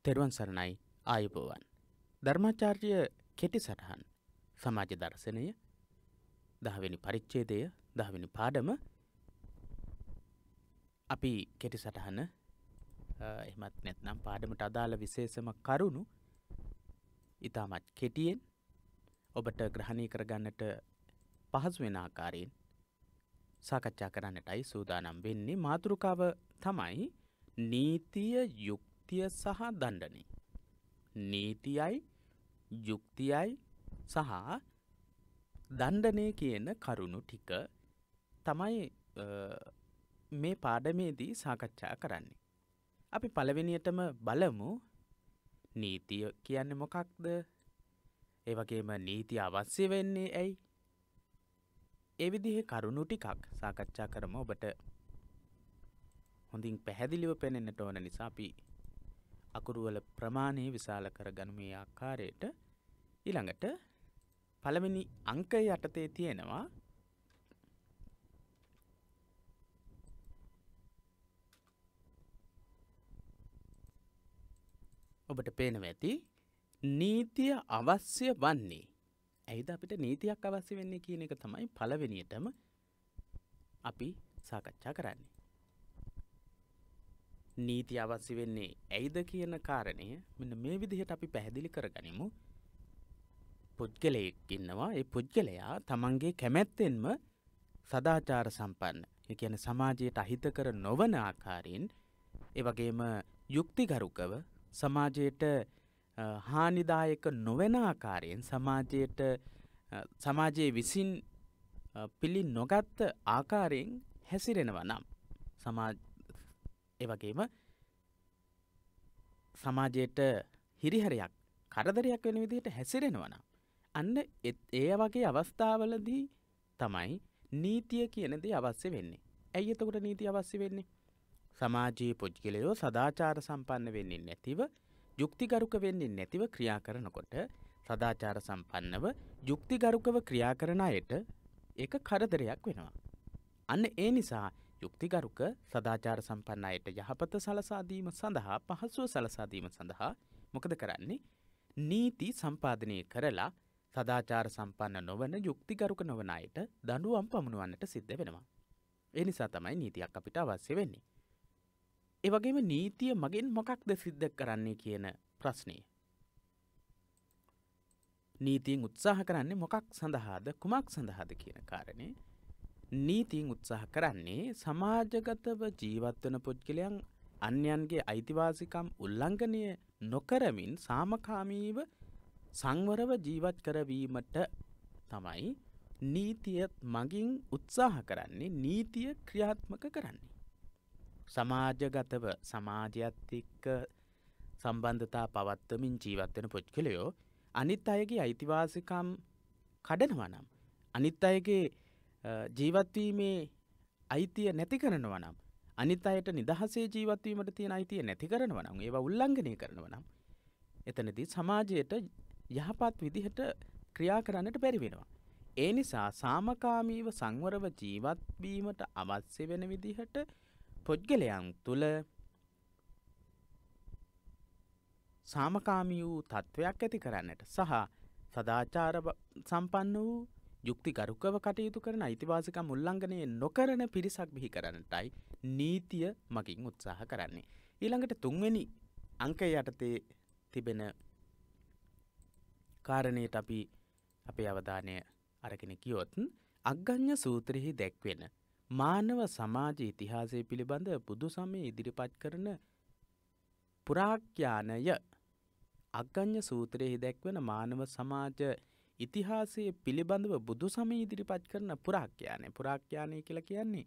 තෙරුවන් සරණයි ආයුබෝවන්. ධර්මාචාර්ය කෙටි සටහන් සමාජ දර්ශනය දහවෙනි පරිච්චේදය දහවෙනි පාඩම අපි කෙටි සටහන එමත් නැත්නම් පාඩමට අදාළ විශේෂම කරුණු ඉතාමත් කෙටියෙන් ඔබට ග්‍රහණය කරගන්නට පහසු වෙන ආකාරයෙන් සාකච්ඡා කරන්නටයි සූදානම් වෙන්නේ මාතෘකාව තමයි නීතිය යුක් යුක්තිය සහ දණ්ඩනය. නීතියයි යුක්තියයි සහ දණ්ඩනය කියන කරුණු ටික තමයි මේ පාඩමේදී සාකච්ඡා කරන්නේ. අපි පළවෙනියටම බලමු නීතිය කියන්න මොකක්ද ඒවගේම නීති අවශ්‍ය වෙන්නේ ඇයි එවිදිහ කරුණු ටිකක් සාකච්ඡා කරම ඔබට හොඳින් පැහැදිලිව පෙනෙන්නට ඕන නිසා අපි අකුරුවල ප්‍රමාණය විශාල කර ගනුමේ ආකාරයට ඊළඟට පළවෙනි අංකය යටතේ තියෙනවා ඔබට පේනව ඇති නීතිය අවශ්‍ය වන්නේ ඇයිද අපිට නීතියක් අවශ්‍ය වෙන්නේ කියන එක තමයි පළවෙනියටම අපි සාකච්ඡා කරන්නේ. නීති අවස්සි වෙන්නේ ඇයිද කියන කාරණය මෙන්න මේ විදිහට අපි පැහැදිලි කරගනිමු පුද්ගලයෙක් ඉන්නවා ඒ පුද්ගලයා තමන්ගේ කැමැත්තෙන්ම සදාචාර සම්පන්න එකන සමාජයට අහිත කර නොවන ආකාරයෙන් ඒවගේම යුක්තිගරුකව සමාජයට හානිදායක නොවෙන ආකාරයෙන් සමාජයට සමාජයේ විසින් පිළි නොගත්ත ආකාරයෙන් හැසිරෙනව නම් සමාජ ඒවගේම සමාජයට හිරිහරයක් කරදරයක් වෙන විදිහට හැසිරෙනවනම් අන්න ඒ වගේ අවස්ථාවලදී තමයි නීතිය කියනදී අවශ්‍ය වෙන්නේ. ඇයි එතකොට නීති අවශ්‍ය වෙන්නේ? සමාජයේ පුද්ගලයෝ සදාචාර සම්පන්න වෙන්නේ නැතිව යුක්තිගරුක වෙන්නේ නැතිව ක්‍රියා කරනකොට සදාචාර සම්පන්නව යුක්තිගරුකව ක්‍රියා කරන අයට ඒක කරදරයක් වෙනවා. අන්න ඒ නිසා යුක්තිගරුක සදාචාර සම්පන්න අයට යහපත සලසාදීම සඳහා පහසුව සලසාදීම සඳහා මොකද කරන්නේ නීති සම්පාධනය කරලා සදාචාර සම්පන්න නොවන යුක්තිගරුක නොවන අයට දඩුවම් පමුණුවන්නට සිද්ධ වෙනවා. ඒ නිසා තමයි නීතියක් අපිට අවශ්‍ය වෙන්නේ. ඒවගේම නීතිය මගින් මොකක්ද සිද්ධ කරන්නේ කියන ප්‍රශ්නය. නීතියෙන් උත්සාහ කරන්නේ මොකක් සඳහාද කුමක් සඳහාද කියන කාරණේ නීතින් උත්සාහ කරන්නේ සමාජගතව ජීවත්වන පුද්ගලයන් අන්‍යන්ගේ අයිතිවාසිකම් උල්ලංඝනය නොකරමින් සාමකාමීව සංවරව ජීවත් කරවීමට තමයි නීතියත් මගින් උත්සාහ කරන්නේ නීතිය ක්‍රියාත්මක කරන්නේ. සමාජගතව සමාජයත් එක්ක සම්බන්ධතා පවත්වමින් ජීවත්වන පුද්ගලයෝ අනිත් අයගේ අයිතිවාසිකම් කඩනවනම් අනිත් අයගේ ජීවත්වීමේ අයිතිය නැති කරනවා නම් අනිත් අයට නිදහසේ ජීවත්වීමට තියෙන අයිතිය නැති කරනවා නම් ඒවා උල්ලංඝනය කරනවා නම් එතනදී සමාජයට යහපත් විදිහට ක්‍රියා කරන්නට බැරි වෙනවා. ඒ නිසා සාමකාමීව සංවරව ජීවත්වීමට අවශ්‍ය වෙන විදිහට පොද්ගලයන් තුළ සාමකාමී වූ තත්ත්වයක් ඇති කරන්නට සහ සදාචාර සම්පන්න වූ යුක්ති ගරුකව කටයුතු කරන අයිතිවාසිකම් මුල්ලංඝනය නොකරන පිරිසක් බිහි කරන්නටයි නීතිය මකින් උත්සාහ කරන්නේ. ඊළඟට තුන්වෙනි අංක යටතේ තිබෙන කාරණයට අපි අපේ අවධානය අරගෙන කියොත් අග්ගඥ සූත්‍රයෙහි දැක්වෙන මානව සමාජ ඉතිහාසය පිළිබඳ බුදු සමය ඉදිරිපත් කරන පුරාක්්‍යානය අග්ගඥ සූත්‍රයෙහි දැක්වෙන මානව සමාජ ඉතිහාසයේ පිළිබඳව බුදු සමය ඉදිරිපත් කරන පුරාක්්‍යානය පුරාක්්‍යානය කියලා කියන්නේ.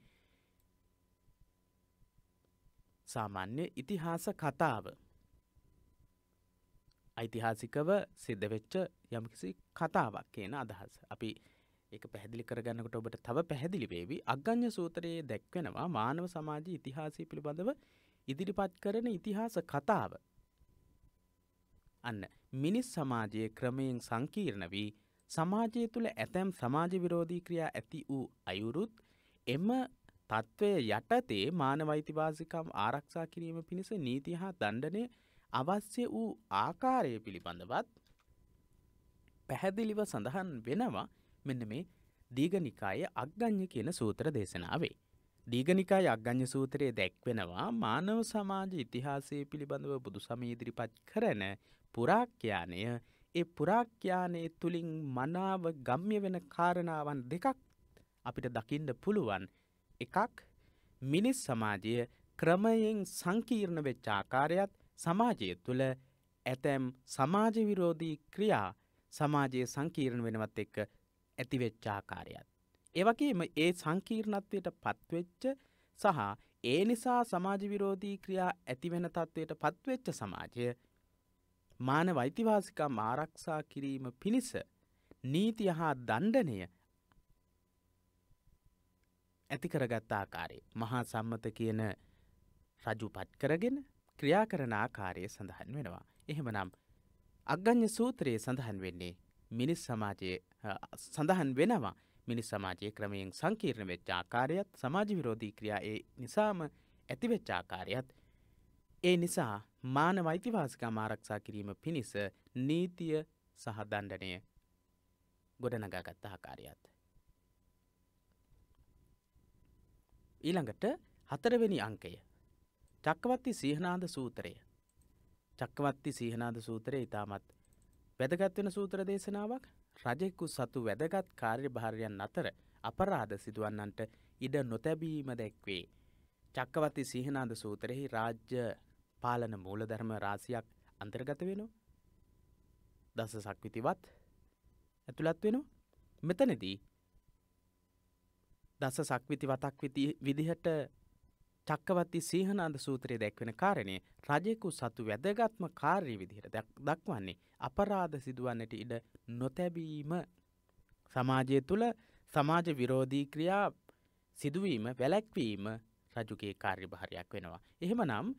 සාමාන්‍ය ඉතිහාස කතාව. ඓතිහාසිකව සිද්ධවෙච්ච යම්කිසි කතාවක් කියන අදහස. අපි එක පැහදිලි කරගන්නකට ඔබට තව පැහැදිලි වේවි අගං්‍ය සූතරයේ දැක්වෙනවා මානව සමාජ ඉතිහාසය පිළිබඳව ඉදිරිපත් කරන ඉතිහාස කතාව. අන්න මිනිස් සමාජයේ ක්‍රමයෙන් සංකීර්ණ වී සමාජය තුළ ඇතැම් සමාජ විරෝධී ක්‍රියා ඇති වූ අයුරුත් එම තත්ත්වය යටතේ මානවයිතිවාසිකම් ආරක්ෂා කිරීම පිණිස නීති හා දණ්ඩනය අවශ්‍ය වූ ආකාරය පිළිබඳවත් පැහැදිලිව සඳහන් වෙනවා මෙන්න මේ දීගනිකාය අක්ගං්ඥ කියන සූත්‍ර දේශනාවේ. දීගනිකාය අක්ගං්ඥ සූත්‍රයේ දැක්වෙනවා මානව සමාජ ඉතිහාසය පිළිබඳව බුදු සමීදිරිපත් කරන පුරාක්්‍යානය ඒ පුරාඥානයේ තුලින් මනාව ගම්ම්‍ය වෙන කාරණාවන් දෙකක් අපිට දකින්න පුළුවන්. එකක් මිනිස් සමාජය ක්‍රමයෙන් සංකීර්ණ වෙච්ච ආකාරයත් සමාජය තුළ ඇතැම් සමාජ විරෝධී ක්‍රියා සමාජයේ සංකීර්ණ වෙනවත් එක්ක ඇතිවෙච්ච ආකාරයත්. ඒවගේම ඒ සංකීර්ණත්වයට පත්වෙච්ච සහ ඒ නිසා සමාජ විරෝධී ක්‍රියා ඇතිවෙන තත්ත්වයට පත්වෙච්ච සමාජය මානව අයිතිවාසිකම් ආරක්ෂා කිරීම පිණිස නීති හා දණ්ඩනය ඇතිකරගත් ආකාරයේ මහා සම්මත කියන රජුපත් කරගෙන ක්‍රියා කරන ආකාරය සඳහන් වෙනවා. එහෙමනම් අග්ගඥ සූත්‍රයේ සඳහන් වෙන්නේ මිනිස් සමාජයේ සඳහන් වෙනවා මිනිස් සමාජයේ ක්‍රමයෙන් සංකීර්ණ වෙච්ච ආකාරයත් සමාජ විරෝධී ක්‍රියා ඒ නිසාම ඇතිවෙච්ච ආකාරයත් ඒ නිසා මානව අයිතිවාසිකම් ආරක්ෂා කිරීම පිණිස නීතිය සහ දණ්ඩනය ගොඩනගාගත් ආකාරයත්. ඊළඟට හතරවෙනි අංකය. චක්කවත්ති සීහනාද සූත්‍රය. චක්කවත්ති සීහනාද සූත්‍රය ඉතාමත් වැදගත්වෙන සූත්‍ර දේශනාවක් රජෙකු සතු වැදගත් කාර්ය භාරයන් අතර අපරාධ සිදුවන්නන්ට ඉඩ නොතැබීම දැක්වේ. චක්කවති සිහනාද සූතරෙහි රාජ්‍ය පාලන මූලධර්ම රාසියක් අන්තර්ගත වෙනවා දස සක්විතිවත් ඇතුළත් වෙන මෙතනදී දස සක්විති වතක් විදිහට චක්කවති සීහනාද සූත්‍රය දැක්වෙන කාරණය රජයකු සතු වැදගත්ම කාර්ය විදිහට දක්වන්නේ අපරාධ සිදුවන්නට ඉඩ නොතැබීම සමාජය තුළ සමාජ විරෝධී ක්‍රියා සිදුවීම වැලැක්වීම රජුගේ කාර්ය භාරයක් වෙනවා. එහෙම නම්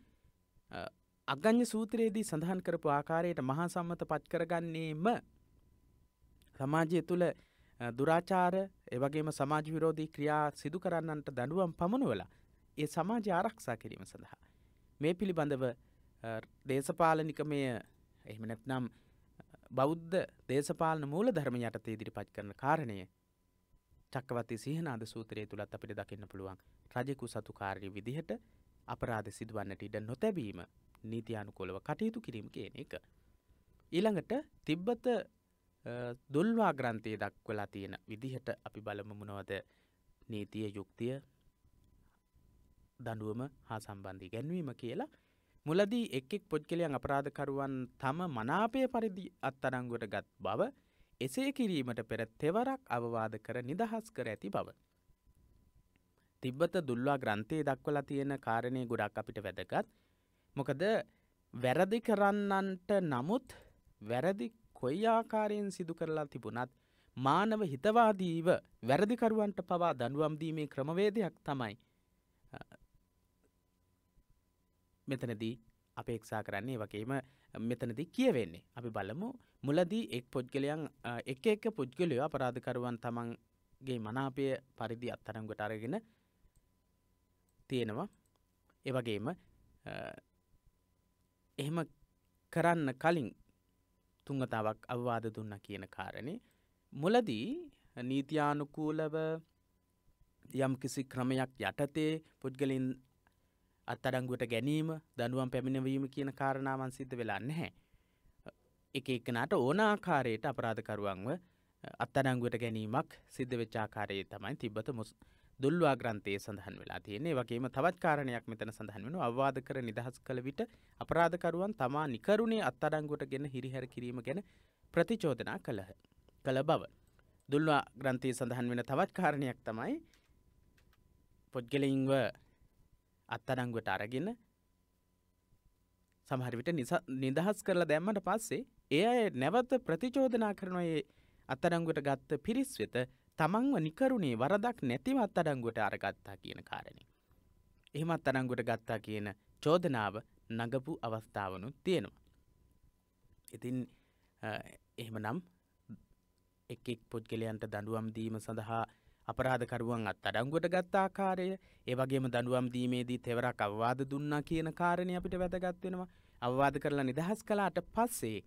අග්ඥ සූත්‍රයේදී සඳහන් කරපු ආකාරයට මහා සම්මත පත්කරගන්නේම සමාජය තුළ දුරාචාර එවගේම සමාජ විරෝධී ක්‍රියා සිදු කරන්නන්ට දඩුවම් පමණුවල ඒ සමාජ ආරක්ෂා කිරීම සඳහා. මේ පිළිබඳව දේශපාලනිකමය එහමනැත්නම් බෞද්ධ දේශපාලන මූල ධර්ම යටත ඉදිරිපත් කරන කාරණය චක්කවති සිහනාද සූත්‍රය තුළත් අපිට දකින්න පුළුවන් රජෙකු සතුකාරී විදිහට අපරාධ සිදුවන්නට ඉඩ නොතැබීම නීතියානුකොලව කටයුතු කිරීම කියන එක. ඊළඟට තිබ්බත දුල්වා ග්‍රන්ථය දක්වලා තියෙන විදිහට අපි බලමමුණවද නීතිය යුක්තිය දඩුවම හා සම්බන්ධී ගැන්වීම කියලා මුලදී එක්ෙක් පොද්ගලයන් අපරාධකරුවන් තම මනාපය පරිදි අත්තරංගුවට ගත් බව එසේ කිරීමට පෙර තෙවරක් අවවාද කර නිදහස් කර ඇති බව. තිබ්බත දුල්වා ග්‍රන්ථය දක්වලා තියෙන කාරණය ගොඩක් අපිට වැදගත්. මොකද වැරදි කරන්නන්ට නමුත් වැරදි කොයි ආකාරයෙන් සිදු කරලා තිබුණත් මානව හිතවාදීව වැරදිකරුවන්ට පවා දඩුවම්දීමේ ක්‍රමවේදයක් තමයි මෙතනදී අපේක්ෂා කරන්නේ වගේම මෙතනදී කියවෙන්නේ. අපි බලමු මුලදී එක් පුද්ගලයන් එක එක පුද්ගලයෝ අපරාධකරුවන් තමන්ගේ මනාපය පරිදි අත්තරංගට අරගෙන තියෙනවා එවගේම එහෙම කරන්න කලින් තුංගතාවක් අවවාද දුන්න කියන කාරණේ මුලදී නීතියානුකූලව යම් කිසි ක්‍රමයක් යටතේ පුද්ගලින් අත්තඩංගුවට ගැනීම දනුවම් පැමිණවීම කියන කාරණාවන් සිද්ධ වෙලා නැහැ. එක එකනට ඕනාකාරයට අපරාධකරුවන්ව අත්තඩංගුවට ගැනීමක් සිද්ධ වෙච්චාකාරයේ තමයි තිබ්බත මුස් දුල්වා ග්‍රන්ථයේ සඳහන් වෙලා තියෙන්නේ වගේම තවත් කාරණයක් මෙතන සඳහන් වෙන අවවාද කර නිදහස් කළ විට අපරාධකරුවන් තමා නිකරුණේ අත්අඩංගුවට ගෙන හිරිහැර කිරීම ගැන ප්‍රතිචෝදනා කළහ කළ බව. දුල්වා ග්‍රන්ථයේ සඳහන් වෙන තවත් කාරණයක් තමයි පොද්ගලයින්ව අත්අඩංගුවට අරගෙන සමහරිවිට නිදහස් කරලා දැම්මට පස්සේ ඒ අය නැවත ප්‍රතිචෝදනා කරනයේ අත්තරංගුවට ගත්ත පිරිස් වෙත තමන්ව නිකරුණේ වරදක් නැතිවත් අඩංගුවට අරගත්තා කියන කාරණේ. එහෙමත් අඩංගුවට ගත්තා කියන චෝදනාව නගපු අවස්ථාවනුත් තියෙනවා. ඉතින් එහෙමනම් එක් එක් පුද්ගලයන්ට දඩුවම් දීම සඳහා අපරාධකරුවන් අත් අඩංගුවට ගත්තා ආකාරය ඒ වගේම දඩුවම් දීමේදී තෙවරක් අවවාද දුන්නා කියන කාරණය අපිට වැදගත් වෙනවා අවවාද කරලා නිදහස් කළාට පස්සේ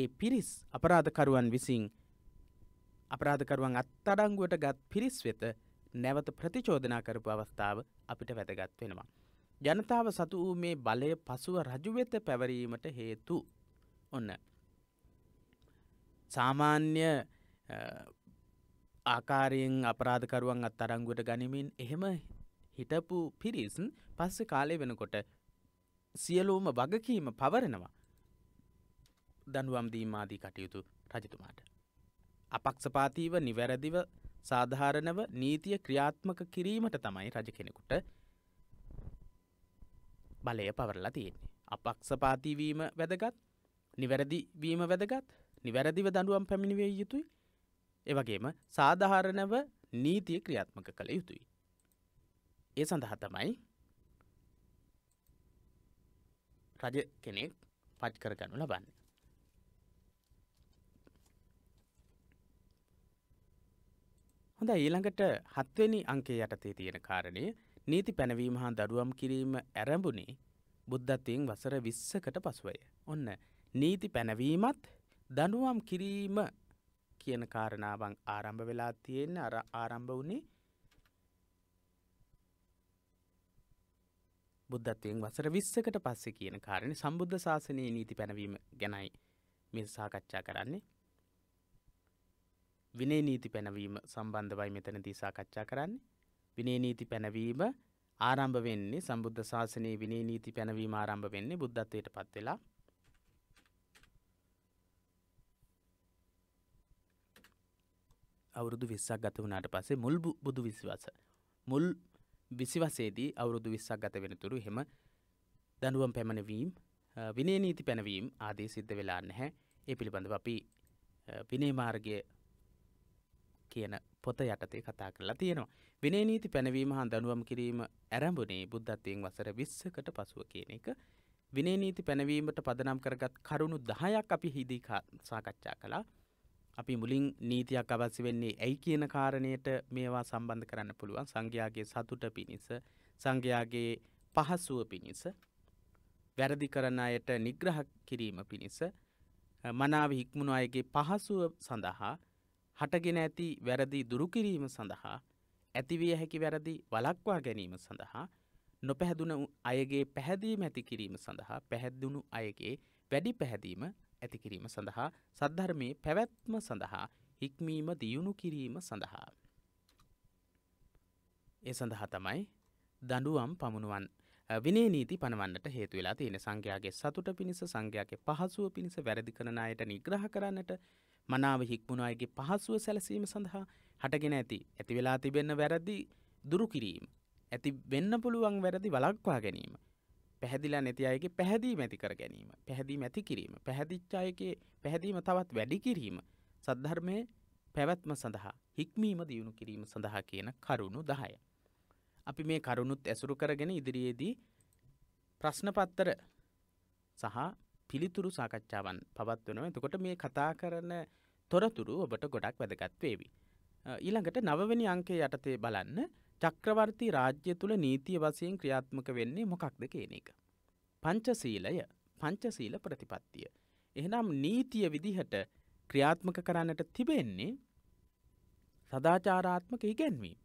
ඒ පිරිස් අපරාධකරුවන් විසින් අපරාධකරුවන් අත්තඩංගුවට ගත් පිරිස් වෙත නැවත ප්‍රතිචෝදනා කරපු අවස්ථාව අපිට වැදගත් වෙනවා. ජනතාව සතු වූ මේ බලය පසුව රජුවෙත පැවරීමට හේතු ඔන්න. සාමාන්‍ය ආකාරයෙන් අපරාධකරුවන් අත් අරංගුවට ගනිමින් එහෙම හිටපු පිරිසන් පස්ස කාලය වෙනකොට සියලෝම වගකීම පවරනවා දනුවම්දීමාදී කටයුතු රජතුමාට. අපක්ෂපාතීව නිවැරදිව සාධාරණව නීතිය ක්‍රියාත්මක කිරීමට තමයි රජ කෙනෙකුට බලය පවරලා තියෙන්නේ. අපක්ෂපාතිවීම වැදගත් නිවැරදිවීම වැදගත් නිවැරදිව දඩුවම් පැමිණිවේ යුතුයි එවගේම සාධහාරණව නීතිය ක්‍රියාත්මක කළ යුතුයි. ඒ සඳහා තමයි රජ කෙනෙක් පච් කරගනු ලබන්නේ. හොඳ ඊළඟට හත්වෙනි අංකේ යටතේ තියෙන කාරණය නීති පැනවීම හා දඩුවම් කිරීම ඇරඹුණේ බුද්ධත්වයෙන් වසර විස්සකට පසුවය. ඔන්න නීති පැනවීමත් දඩුවම් කිරීම කියන කාරණාවන් ආරම්භ වෙලා තියෙන්න අර ආරම්භ වුණේ බුද්ධත්වයෙන් වසර විස්සකට පස්සේ කියන කාරණ සම්බුද්ධ ශාසනයේ නීති පැනවීම ගැනයි මෙ සාකච්ඡා කරන්නේ විනේ නීති පැනවීම සම්බන්ධවයි මෙතනදී සාකච්ඡා කරන්නේ. විනේ නීති පැනවීම ආරම්භ වෙන්නේ සම්බුද්ධ ශාසනයේ විනේ නීති පැනවීම ආරම්භ වෙන්නේ බුද්ධත්වයට පත් වෙලා. අවුරුදු 20ක් ගත වුණාට පස්සේ මුල් බුදු විශ්වාස මුල් විසිවසේදී අවුරුදු 20ක් ගත වෙනතුරු එහෙම දඬුවම් පැමිණවීම විනේ නීති පැනවීම ආදී සිද්ධ වෙලා නැහැ. ඒ පිළිබඳව අපි විනේ මාර්ගයේ කියන පොත යටතේ කතා කරලා තියෙනවා. විනේ නීති පැනවීම හා දඬුවම් කිරීම ඇරඹුණේ බුද්ධත්වයෙන් වසර 20කට පසුව කියන එක. විනේ නීති පැනවීමට පදනම් කරගත් කරුණු 10ක් අපි හිදී සාකච්ඡා කළා. අපි මුලින් නීතියක් අවශ්‍ය වෙන්නේ ඇයි කියන කාරණයට මේවා සම්බන්ධ කරන්න පුළුවන්. සංඝයාගේ සතුට පිණිස, සංඝයාගේ පහසුව පිණිස, වැරදි කරන අයට නිග්‍රහ කිරීම පිණිස, මනාව හික්මුණු අයගේ පහසුව සඳහා හටගෙන ඇති වැරදි දුරුකිරීම සඳහා ඇතිවිය හැකි වැරදි වලක්වා ගැනීම සඳහා නොපැහැදුන අයගේ පැහැදීම ඇති කිරීම සඳහා පැහැදුණු අයගේ වැඩි පැහැදීම ඇතිකිරීම සඳහා සද්ධර්මයේ පැවැත්ම සඳහා හික්මීම දියුණු කිරීම සඳහා. ඒ සඳහා තමයි දඩුවම් පමුණුවන් විනේ නීති පනවන්නට හේතු වෙලා තියෙන සංඝයාගේ සතුට පිණිස සංඝයාගේ පහසුව පිණිස වැරදි කරන අයට නිග්‍රහ කරන්නට මනාව හික්මුණ අයගේ පහසුව සැලසීම සඳහා හටගෙන ඇති ඇති වෙලා තිබෙන්න වැරදි දුරු කිරීම. ඇති වෙන්න පුළුවන් වැරදි වලක්වා ගැනීම. පැහැදිලා නැති අයගේ පැහැදීම ඇති කර ගැනීම පැහැදීම ඇති කිරීම පැහැදිච්චායගේ පැහැදීම තවත් වැඩි කිරීම සද්ධර්මය පැවැත්ම සඳහා හික්මීම දියුණු කිරීම සඳහා කියන කරුණු දහය. අපි මේ කරුණුත් ඇසුරු කරගෙන ඉදිරියේදී ප්‍රශ්නපත්තර සහ පිළිතුරු සාකච්ඡාවන් පවත්වනවා එතකොට මේ කතා කරන තොරතුරු ඔබට ගොඩක් වැදගත්වේවි. ඊළඟට නවවැනි අංකේ යටතේ බලන්න චක්‍රවර්ති රාජ්‍ය තුළ නීතිය වසයෙන් ක්‍රියාත්මක වෙන්නේ මොකක්ද කියන එක. පංචසීලය පංචසීල ප්‍රතිපත්තිය. එහෙනම් නීතිය විදිහට ක්‍රියාත්මක කරන්නට තිබෙන්නේ සදාචාරාත්මක ඉගැන්වීම්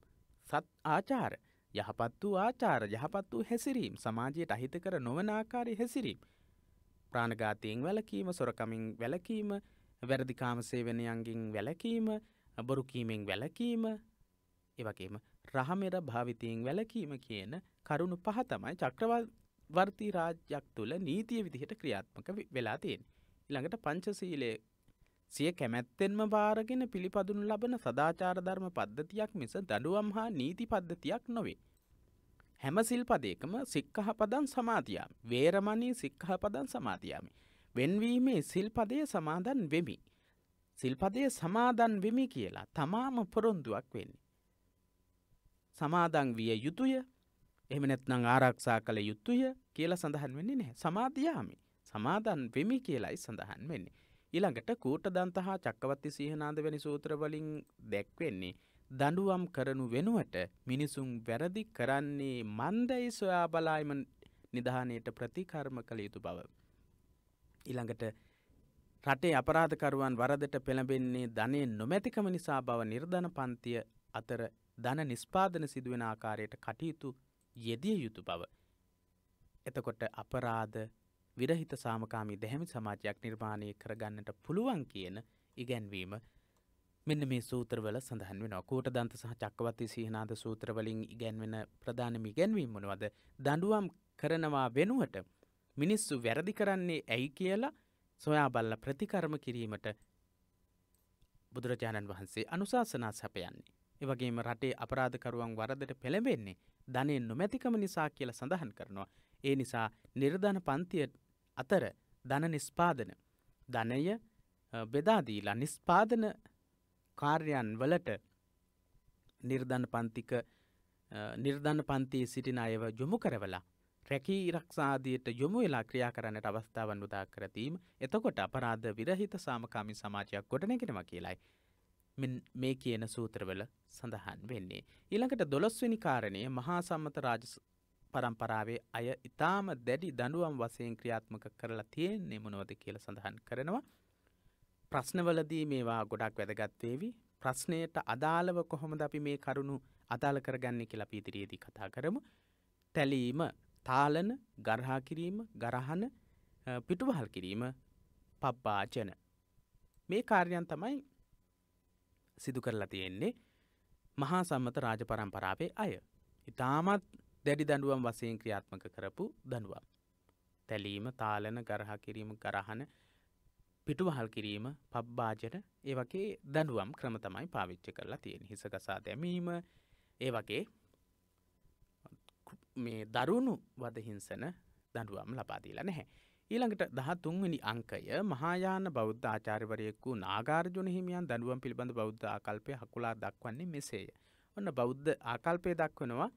සත් ආචාර යහපත් වූ ආචාර යහපත් වූ හැසිරීම් සමාජයට අහිතකර නොවනාකාරය හැසිරීම් ප්‍රාණඝාතයෙන් වැලකීම සොරකමින් වැලකීම වැරදිකාම සේවනයන්ගින් වැලකීම බොරුකීමෙන් වැලකීම එවගේම රහමෙර භාවිතයෙන් වැලකීම කියන කරුණු පහ තමයි චක්‍රවර්ති රාජ්‍යයක් තුළ නීතිය විදිහට ක්‍රියාත්මක වෙලා තියෙන්. ඉළඟට පංචසීලය සිය කැමැත්තෙන්ම භාරගෙන පිළිපදුනු ලබන සදාචාරධර්ම පද්ධතියක් මිස දඩුවම් හා නීති පද්ධතියක් නොවේ. හැම සිල්පදයකම සික්කහපදන් සමාතියාම. වේරමණී සික්කහපදන් සමාතියාමි. වෙන්වීමේ සිල්පදය සමාදන් වෙමි. සිල්පදය සමාදන් වෙමි කියලා තමාම පොරොන්දුවක් වෙන්නේ. සමාදන් විය යුතුය එම නැත්නං ආරක්ෂා කළ යුතුය කියලා සඳහන් වෙන්නේ නැහැ සමාධයාමි සමාදන් වෙමි කියලායි සඳහන් වෙන්නේ. ඊළඟට කූට දන්තහා චක්කවත්ති සීහනාද වැනි සූත්‍රවලින් දැක්වෙන්නේ දඬුවම් කරනු වෙනුවට මිනිසුන් වැරදි කරන්නේ මන්දයි සොයා බලායිම නිධානයට ප්‍රතිකර්ම කළ යුතු බව. ඊළඟට රටේ අපරාධකරුවන් වරදට පෙළඹෙන්නේ ධනය නොමැතිකම නිසා බව නිර්ධන පන්තිය අතර ධන නිස්පාදන සිදුවෙන ආකාරයට කටයුතු යෙදිය යුතු බව. එතකොට අපරාධ විරහිත සාමකාමී දැහැමි සමාජයක් නිර්මාණය කරගන්නට පුළුවන් කියන ඉගැන්වීම මෙන්න මේ සූත්‍රවල සඳහන් වෙන කූට දන්ත සහ චක්කවති සීහනාද සූත්‍රවලින් ඉගැන්වෙන ප්‍රධානම ඉගැන්වීම් මොනවද දඩුවම් කරනවා වෙනුවට මිනිස්සු වැරදි කරන්නේ ඇයි කියලා සොයා බල්ල ප්‍රතිකර්ම කිරීමට බුදුරජාණන් වහන්සේ අනුශාසනා සැපයන්නේ. එවගේම රටේ අපරාධකරුවන් වරදට පෙළඹෙන්නේ ධනය නොමැතිකම නිසා කියලා සඳහන් කරනවා. ඒ නිසා නිර්ධන පන්තිය අතර ධන නිස්පාදන ධනය බෙදාදීලා නිස්පාදන කාර්යන් වලට නිර්ධන පන්තික නිර්ධන පන්තියේ සිටින අයව යොමු කරවලා රැකී රක්ෂාදයට යොමු වෙලා ක්‍රියා කරන්නට අවස්ථාවන් උදා කරතීම එතකොට අපරාධ විරහිත සාමකාමී සමාජයක් ගොඩනැගෙනවා කියලයි. මේ කියන සූත්‍රවල සඳහන් වෙන්නේ. ඊළඟට දොළොස්වනි කාරණය මහා සම්මත රාජ පරම්පරාවේ අය ඉතාම දැඩි දඩුවම් වසයෙන් ක්‍රියාත්මක කරලා තියෙන් නිමුණුවද කියල සඳහන් කරනවා. ප්‍රශ්නවලදී මේවා ගොඩක් වැදගත්වේවි ප්‍රශ්නයට අදාළව කොහොමද අපි මේ කරුණු අදාළ කරගන්න කියලා පීතිරියේදී කතා කරමු. තැලීම තාලන ගරහා කිරීම ගරහන පිටුවහල් කිරීම පබ්බාචන. මේ කාර්යන් තමයි සිදු කරලා තියෙන්නේ මහා සම්මත රාජ පරම්පරාවේ අය. ඉතාමත් දැඩි දඩුවම් වසයෙන් ක්‍රියාත්මක කරපු දනුවම්. තැලීම තාලන ගරහා කිරීම ගරහන පිටුවහල් කිරීම පබ්බාජන ඒ වගේ දැඩුවම් ක්‍රම තමයි පාවිච්ච කරලා තියෙන හිසකසා දැමීම ඒ වගේ මේ දරුණු වදහිංසන දඩුවම් ලබාදීලා නැහැ. ඊළඟට දහතුන්වැනි අංකය මහායාන බෞද්ධ ආචාර්වරයෙකු නාගාර්ජුන හිමියන් දඩුවම් පිළිබඳ බෞද්ධ ආකල්පය හකුලා දක්වන්නේ මෙසේය. ඔන්න බෞද්ධ ආකල්පය දක්වනවා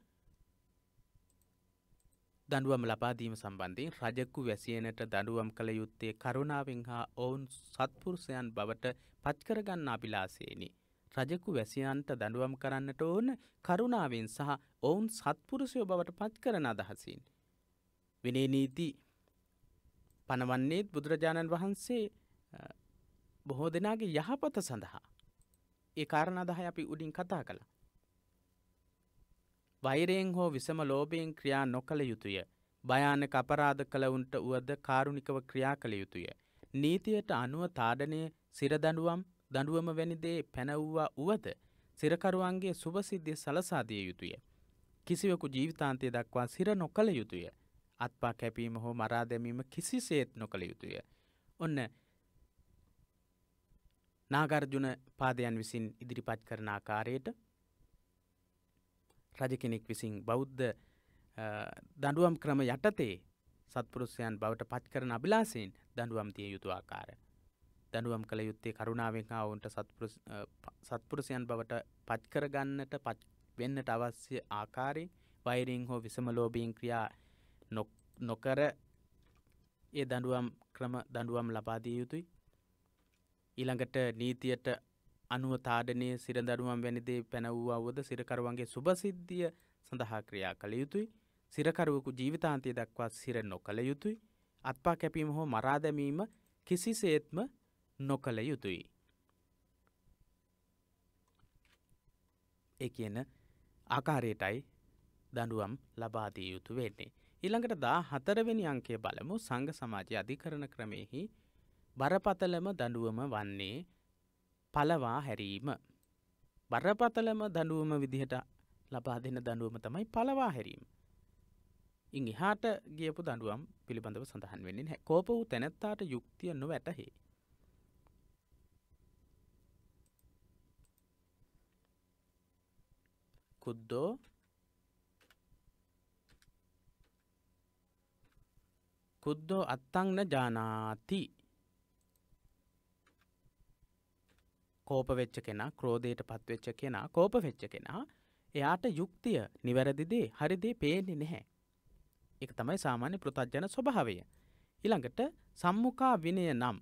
දඩුවම ලබාදීම සම්බන්ධයෙන් රජෙක්කු වැසියනට දඩුවම් කළ යුත්තේ කරුණාවෙන් හා ඔවුන් සත්පුරුෂයන් බවට පත්කරගන්න අපිලාසේනි. රජෙකු වැසියන්ට දඩුවම් කරන්නට ඕන කරුණාවෙන් සහ ඔවුන් සත්පුරුෂයෝ බවට පත්කරන අදහසින්. විනේ නීති පනවන්නේත් බුදුරජාණන් වහන්සේ බොහෝ දෙනාගේ යහපත සඳහා. ඒ කාරණ අදහ අපි උඩින් කතා කළා. වෛරයෙන් හෝ විසම ලෝභයෙන් ක්‍රියා නොකළ යුතුය. භයානක අපරාධ කළවුන්ට වුවද කාරුණිකව ක්‍රියා කළ යුතුය. නීතියට අනුව තාඩනය සිරදඩුවම් දඩුවම වැනිදේ පැනව්වා වුවද සිරකරුවන්ගේ සුභසිද්ධිය සලසාදිය යුතුය. කිසිවකු ජීවිතාන්තය දක්වා සිර නොකළ යුතුය. අත්පා කැපීම හෝ මරා දැමීම කිසිසේත් නොකළ යුතුය. ඔන්න නාගර්ජුන පාදයන් විසින් ඉදිරිපත් කරන ආකාරයට රජ කෙනෙක් විසින් බෞද්ධ දඩුවම් ක්‍රම යටතේ සත්පුරුෂයන් බවට පත් කරන අභිලාසයෙන් දඩුවම් තිය යුතු ආකාර. දඩුවම් කළ යුත්තේ කරුණාවෙන් ඔවුන්ට සත්පුරුෂයන් බවට පත්කරගන්නට පත් වෙන්නට අවශ්‍ය ආකාරේ වෛරෙන් හෝ විසමලෝබීන් ක්‍රියා නොකර ඒ දඩුවම් ක්‍රම දඩුවම් ලබාදිය යුතුයි. ඊළඟට නීතියට අනුවතාඩනය සිරදරුවන් වැනිදේ පැනවූ අවද සිරකරුවන්ගේ සුභසිද්ධිය සඳහා ක්‍රියා කළ යුතුයි සිරකරුවකු ජීවිතාන්තය දක්වා සිර නොකළ යුතුයි අත්පා කැපීම හෝ මරාදැමීම කිසිසේත්ම නොකළ යුතුයි. ඒ කියන ආකාරයටයි දඩුවම් ලබාදී යුතු වෙන්නේ. ඊළඟට දා හතරවෙනි අංකය බලමු සංඝ සමාජය අධිකරණ ක්‍රමයෙහි බරපතලම දඩුවම වන්නේ පලවා හැරීම. බරපතලම දඩුවම විදිහට ලබා දෙන දඩුවම තමයි පලවා හැරීම. ඉං එහාට ගියපු දඩුවම් පිළිබඳව සඳහන් වෙන්නේ හැ කෝප වූ තැනැත්තාට යුක්තිය නො වැටහේ. කුද්දෝ කුද්දෝ අත්තංන ජානාති කෝපවෙච්ච කෙනා ක්‍රෝධයට පත්වෙච්ච කෙනා කෝපවෙච්ච කෙනා එයාට යුක්තිය නිවැරදිදේ හරිදේ පේන්නේ නැහැ. එක තමයි සාමාන්‍ය පෘතජ්ජන ස්වභාවය. ඉළඟට සම්මුකා විනය නම්.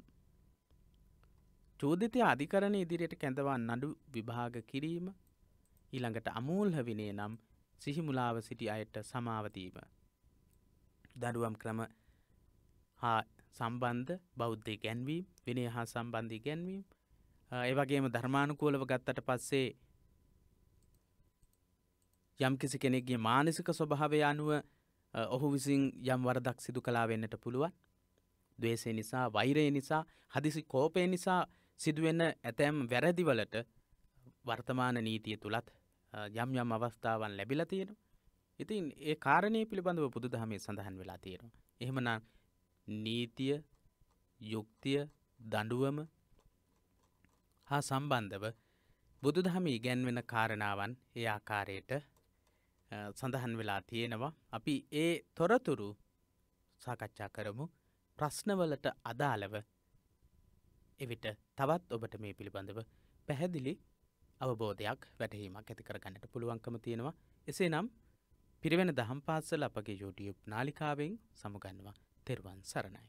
චෝදිතය අධිකරණ ඉදිරියට කැඳවා නඩු විභාග කිරීම ඊළඟට අමූල්හ විනේ නම් සිහිමුලාව සිටි අයට සමාවතීම. දඩුවම් ක්‍රම හා සම්බන්ධ බෞද්ධය ගැන්වීම් විනේ හා සම්බන්ධී ගැන්වීම් ඒවගේම ධර්මානුකූලව ගත්තට පස්සේ යම් කිසි කෙනෙක්ගේ මානසික ස්වභාවය අනුව ඔහු විසින් යම් වරදක් සිදු කලා වෙන්නට පුළුවන් දවේශය නිසා වෛරය නිසා හදිසි කෝපය නිසා සිදුවෙන්න ඇතැම් වැරදිවලට වර්තමාන නීතිය තුළත් යම් යම් අවස්ථාවන් ලැබිලා තියෙන ඉතින් ඒ කාරණය පිළිබඳව බුදු දහමේ සඳහන් වෙලා තියෙනවා එහෙමනම් නීතිය යුක්තිය දඩුවම හා සම්බන්ධව බුදුදහම ඉගැන්වෙන කාරණාවන් ඒ ආකාරයට සඳහන් වෙලා තියෙනවා. අපි ඒ තොරතුරු සාකච්ඡා කරමු ප්‍රශ්නවලට අදාළව එවිට තවත් ඔබට මේ පිළිබඳව පැහැදිලි අවබෝධයක් වැටහීමක් ඇති කරගන්නට පුළුවන්කම තියෙනවා. එසේනම් පිරිවෙන දහම් පාසල අපගේ YouTube නාලිකාවෙන් සමුගන්නවා තෙරුවන් සරණයි.